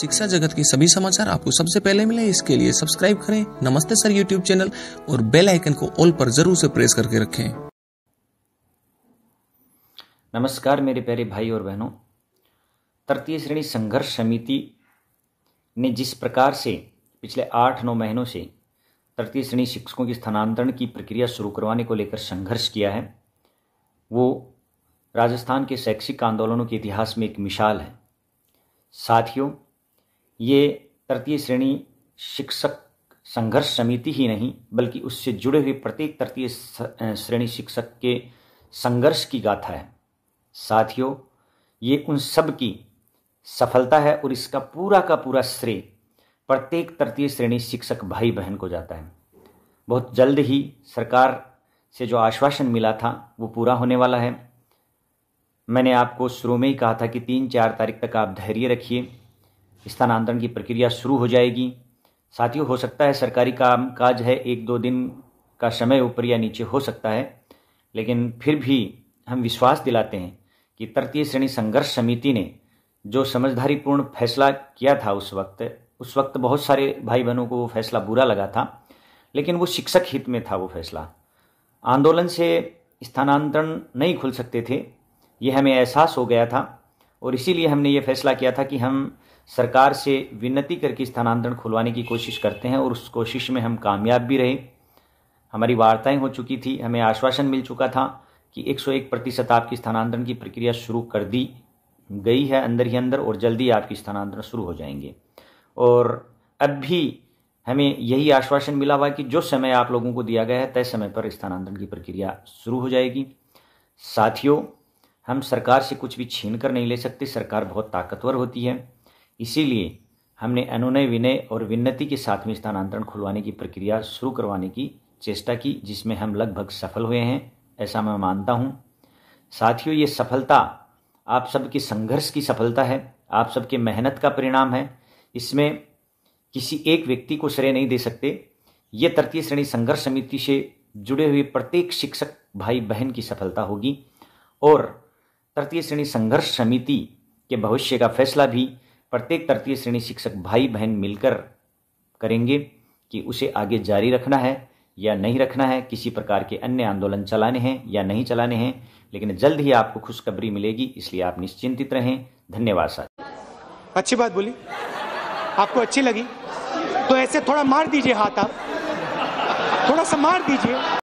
शिक्षा जगत के सभी समाचार आपको सबसे पहले मिले इसके लिए सब्सक्राइब करें नमस्ते सर यूट्यूब चैनल और बेल आइकन को ऑल पर जरूर से प्रेस करके रखें नमस्कार मेरे प्यारे भाई और बहनों तृतीय श्रेणी संघर्ष समिति ने जिस प्रकार से पिछले आठ नौ महीनों से तृतीय श्रेणी शिक्षकों की स्थानांतरण की प्रक्रिया शुरू करवाने को लेकर संघर्ष किया है वो राजस्थान के शैक्षिक आंदोलनों के इतिहास में एक मिसाल है साथियों ये तृतीय श्रेणी शिक्षक संघर्ष समिति ही नहीं बल्कि उससे जुड़े हुए प्रत्येक तृतीय श्रेणी शिक्षक के संघर्ष की गाथा है साथियों ये उन सब की सफलता है और इसका पूरा का पूरा श्रेय प्रत्येक तृतीय श्रेणी शिक्षक भाई बहन को जाता है बहुत जल्द ही सरकार से जो आश्वासन मिला था वो पूरा होने वाला है मैंने आपको शुरू में ही कहा था कि तीन चार तारीख तक आप धैर्य रखिए स्थानांतरण की प्रक्रिया शुरू हो जाएगी साथियों हो सकता है सरकारी काम काज है एक दो दिन का समय ऊपर या नीचे हो सकता है लेकिन फिर भी हम विश्वास दिलाते हैं कि तृतीय श्रेणी संघर्ष समिति ने जो समझदारीपूर्ण फैसला किया था उस वक्त उस वक्त बहुत सारे भाई बहनों को वो फैसला बुरा लगा था लेकिन वो शिक्षक हित में था वो फैसला आंदोलन से स्थानांतरण नहीं खुल सकते थे ये हमें एहसास हो गया था और इसीलिए हमने ये फैसला किया था कि हम सरकार से विनती करके स्थानांतरण खुलवाने की कोशिश करते हैं और उस कोशिश में हम कामयाब भी रहे हमारी वार्ताएं हो चुकी थी हमें आश्वासन मिल चुका था कि 101 प्रतिशत आपकी स्थानांतरण की प्रक्रिया शुरू कर दी गई है अंदर ही अंदर और जल्दी आपकी स्थानांतरण शुरू हो जाएंगे और अब भी हमें यही आश्वासन मिला हुआ कि जो समय आप लोगों को दिया गया है तय समय पर स्थानांतरण की प्रक्रिया शुरू हो जाएगी साथियों हम सरकार से कुछ भी छीन कर नहीं ले सकते सरकार बहुत ताकतवर होती है इसीलिए हमने अनुनय विनय और विन्नति के साथ में स्थानांतरण खुलवाने की प्रक्रिया शुरू करवाने की चेष्टा की जिसमें हम लगभग सफल हुए हैं ऐसा मैं मानता हूँ साथियों ये सफलता आप सबके संघर्ष की सफलता है आप सबके मेहनत का परिणाम है इसमें किसी एक व्यक्ति को श्रेय नहीं दे सकते ये तृतीय श्रेणी संघर्ष समिति से जुड़े हुए प्रत्येक शिक्षक भाई बहन की सफलता होगी और तृतीय श्रेणी संघर्ष समिति के भविष्य का फैसला भी प्रत्येक तृतीय श्रेणी शिक्षक भाई बहन मिलकर करेंगे कि उसे आगे जारी रखना है या नहीं रखना है किसी प्रकार के अन्य आंदोलन चलाने हैं या नहीं चलाने हैं लेकिन जल्द ही आपको खुशखबरी मिलेगी इसलिए आप निश्चिंतित रहें धन्यवाद सर अच्छी बात बोली आपको अच्छी लगी तो ऐसे थोड़ा मार दीजिए हाथ आप थोड़ा सा मार दीजिए